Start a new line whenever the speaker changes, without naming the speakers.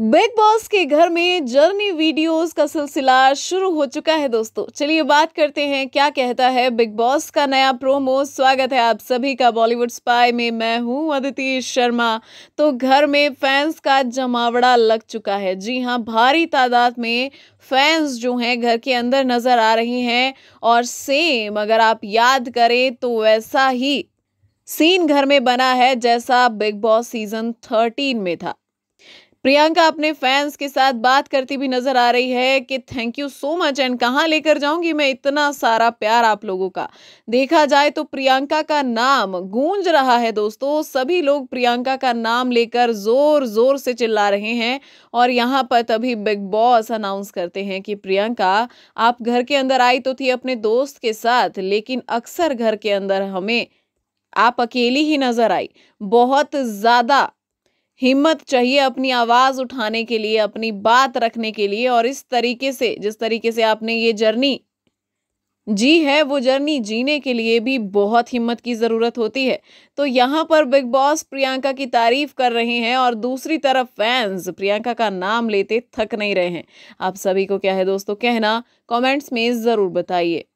big boss के घर में जर्नी वीडियोस का सिलसिला शुरू हो चुका है दोस्तों चलिए बात करते हैं क्या कहता है बिग बॉस का नया प्रोमो स्वागत है आप सभी का बॉलीवुड स्पाई में मैं हूं अदिति शर्मा तो घर में फैंस का जमावड़ा लग चुका है जी हां भारी तादाद में फैंस जो हैं घर के अंदर नज़र आ रहे हैं और सेम अगर आप याद करें तो वैसा ही सीन घर में बना है जैसा बिग बॉस सीजन थर्टीन में था प्रियंका अपने फैंस के साथ बात करती भी नजर आ रही है कि thank you so much and कहाँ लेकर जाऊंगी मैं इतना सारा प्यार आप लोगों का देखा जाए तो प्रियंका का नाम गूंज रहा है दोस्तों सभी लोग प्रियंका का नाम लेकर जोर जोर से चिल्ला रहे हैं और यहाँ पर तभी बिग बॉस अनाउंस करते हैं कि प्रियंका आप घर के अंदर आई तो थी अपने दोस्त के साथ लेकिन अक्सर घर के अंदर हमें आप अकेली ही नजर आई बहुत ज़्यादा हिम्मत चाहिए अपनी आवाज़ उठाने के लिए अपनी बात रखने के लिए और इस तरीके से जिस तरीके से आपने ये जर्नी जी है वो जर्नी जीने के लिए भी बहुत हिम्मत की ज़रूरत होती है तो यहाँ पर बिग बॉस प्रियंका की तारीफ कर रहे हैं और दूसरी तरफ फैंस प्रियंका का नाम लेते थक नहीं रहे हैं आप सभी को क्या है दोस्तों कहना कमेंट्स में ज़रूर बताइए